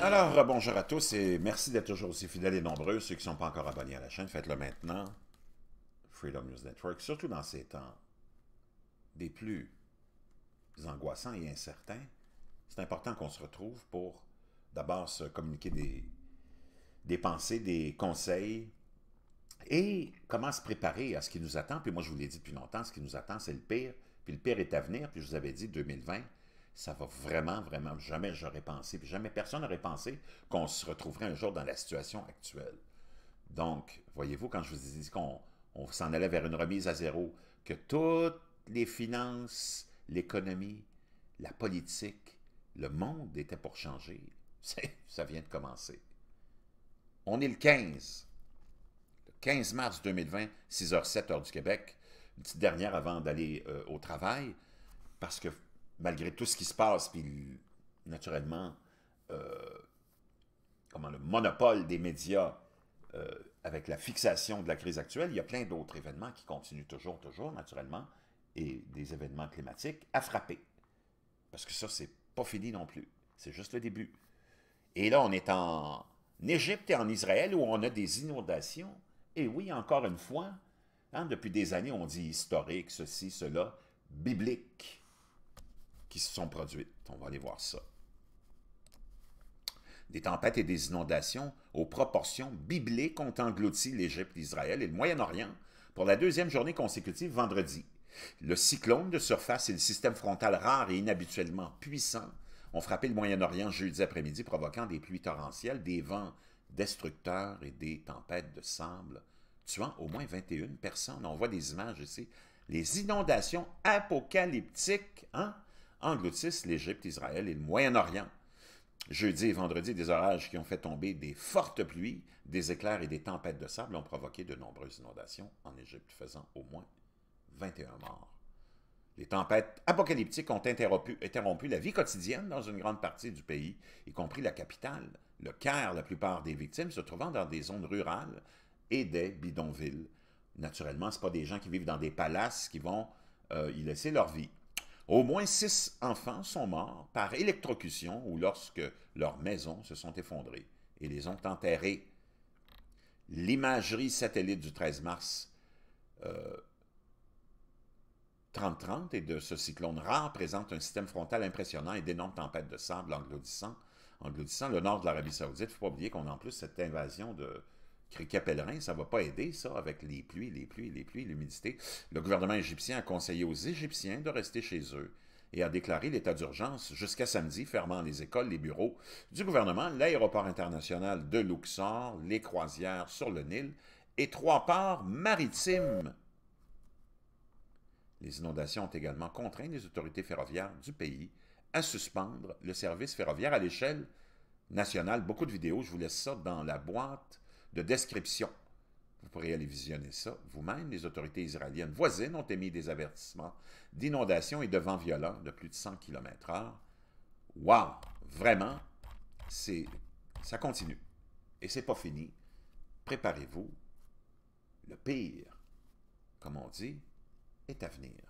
Alors, bonjour à tous et merci d'être toujours aussi fidèles et nombreux. Ceux qui ne sont pas encore abonnés à la chaîne, faites-le maintenant. Freedom News Network, surtout dans ces temps des plus angoissants et incertains, c'est important qu'on se retrouve pour d'abord se communiquer des, des pensées, des conseils et comment se préparer à ce qui nous attend. Puis moi, je vous l'ai dit depuis longtemps, ce qui nous attend, c'est le pire. Puis le pire est à venir. Puis je vous avais dit, 2020, ça va vraiment, vraiment, jamais j'aurais pensé, puis jamais personne n'aurait pensé qu'on se retrouverait un jour dans la situation actuelle. Donc, voyez-vous, quand je vous ai dit qu'on s'en allait vers une remise à zéro, que toutes les finances, l'économie, la politique, le monde était pour changer, ça vient de commencer. On est le 15, le 15 mars 2020, 6h07, heure du Québec, une petite dernière avant d'aller euh, au travail, parce que malgré tout ce qui se passe, puis naturellement, euh, comment le monopole des médias euh, avec la fixation de la crise actuelle, il y a plein d'autres événements qui continuent toujours, toujours, naturellement, et des événements climatiques à frapper. Parce que ça, c'est pas fini non plus. C'est juste le début. Et là, on est en Égypte et en Israël où on a des inondations. Et oui, encore une fois, hein, depuis des années, on dit historique, ceci, cela, biblique qui se sont produites. On va aller voir ça. Des tempêtes et des inondations aux proportions bibliques ont englouti l'Égypte, l'Israël et le Moyen-Orient pour la deuxième journée consécutive vendredi. Le cyclone de surface et le système frontal rare et inhabituellement puissant ont frappé le Moyen-Orient jeudi après-midi, provoquant des pluies torrentielles, des vents destructeurs et des tempêtes de sable, tuant au moins 21 personnes. On voit des images ici. Les inondations apocalyptiques, hein? engloutissent l'Égypte, Israël et le Moyen-Orient. Jeudi et vendredi, des orages qui ont fait tomber des fortes pluies, des éclairs et des tempêtes de sable ont provoqué de nombreuses inondations en Égypte, faisant au moins 21 morts. Les tempêtes apocalyptiques ont interrompu, la vie quotidienne dans une grande partie du pays, y compris la capitale, le Caire, la plupart des victimes se trouvant dans des zones rurales et des bidonvilles. Naturellement, ce pas des gens qui vivent dans des palaces qui vont euh, y laisser leur vie. Au moins six enfants sont morts par électrocution ou lorsque leurs maisons se sont effondrées et les ont enterrés. L'imagerie satellite du 13 mars euh, 3030 et de ce cyclone rare présente un système frontal impressionnant et d'énormes tempêtes de sable engloutissant, le nord de l'Arabie saoudite. Il ne faut pas oublier qu'on a en plus cette invasion de, criquet pèlerin, ça ne va pas aider, ça, avec les pluies, les pluies, les pluies, l'humidité. Le gouvernement égyptien a conseillé aux Égyptiens de rester chez eux et a déclaré l'état d'urgence jusqu'à samedi, fermant les écoles, les bureaux du gouvernement, l'aéroport international de Luxor, les croisières sur le Nil et trois ports maritimes. Les inondations ont également contraint les autorités ferroviaires du pays à suspendre le service ferroviaire à l'échelle nationale. Beaucoup de vidéos, je vous laisse ça dans la boîte de description. Vous pourrez aller visionner ça vous-même. Les autorités israéliennes voisines ont émis des avertissements d'inondations et de vents violents de plus de 100 km h Wow! Vraiment, c'est ça continue. Et c'est pas fini. Préparez-vous. Le pire, comme on dit, est à venir.